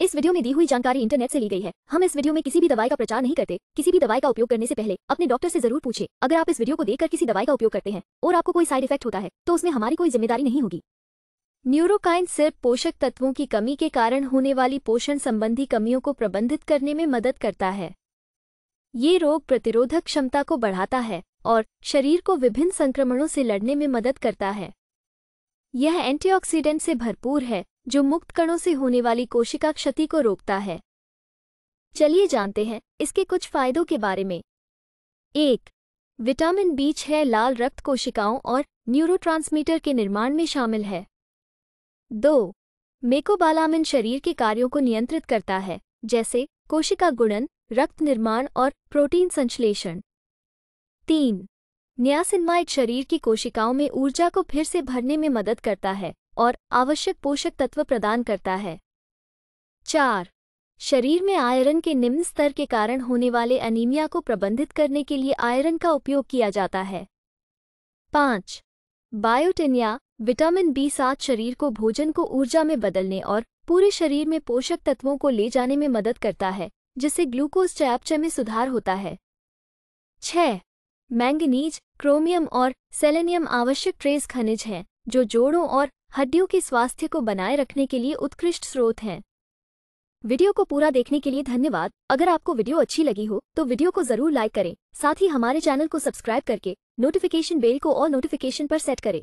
इस वीडियो में दी हुई जानकारी इंटरनेट से ली गई है हम इस वीडियो में किसी भी दवाई का प्रचार नहीं करते किसी भी दवाई का उपयोग करने से पहले अपने डॉक्टर से जरूर पूछे अगर आप इस वीडियो को देखकर किसी दवाई का उपयोग करते हैं और आपको कोई साइड इफेक्ट होता है तो उसमें हमारी कोई जिम्मेदारी नहीं होगी न्यूरोकाइन सिर्फ पोषक तत्वों की कमी के कारण होने वाली पोषण संबंधी कमियों को प्रबंधित करने में मदद करता है ये रोग प्रतिरोधक क्षमता को बढ़ाता है और शरीर को विभिन्न संक्रमणों से लड़ने में मदद करता है यह एंटीऑक्सीडेंट से भरपूर है जो मुक्त कणों से होने वाली कोशिका क्षति को रोकता है चलिए जानते हैं इसके कुछ फायदों के बारे में एक विटामिन बी है लाल रक्त कोशिकाओं और न्यूरोट्रांसमीटर के निर्माण में शामिल है दो मेकोबालामिन शरीर के कार्यों को नियंत्रित करता है जैसे कोशिका गुणन रक्त निर्माण और प्रोटीन संश्लेषण तीन न्यासिनमाइट शरीर की कोशिकाओं में ऊर्जा को फिर से भरने में मदद करता है और आवश्यक पोषक तत्व प्रदान करता है चार शरीर में आयरन के निम्न स्तर के कारण होने वाले अनीमिया को प्रबंधित करने के लिए आयरन का उपयोग किया जाता है पाँच बायोटिन विटामिन बी सात शरीर को भोजन को ऊर्जा में बदलने और पूरे शरीर में पोषक तत्वों को ले जाने में मदद करता है जिससे ग्लूकोज चयापचय में सुधार होता है छ मैंगनीज क्रोमियम और सेलेनियम आवश्यक ट्रेस खनिज हैं जो जोड़ों और हड्डियों के स्वास्थ्य को बनाए रखने के लिए उत्कृष्ट स्रोत हैं वीडियो को पूरा देखने के लिए धन्यवाद अगर आपको वीडियो अच्छी लगी हो तो वीडियो को जरूर लाइक करें साथ ही हमारे चैनल को सब्सक्राइब करके नोटिफिकेशन बेल को और नोटिफिकेशन पर सेट करें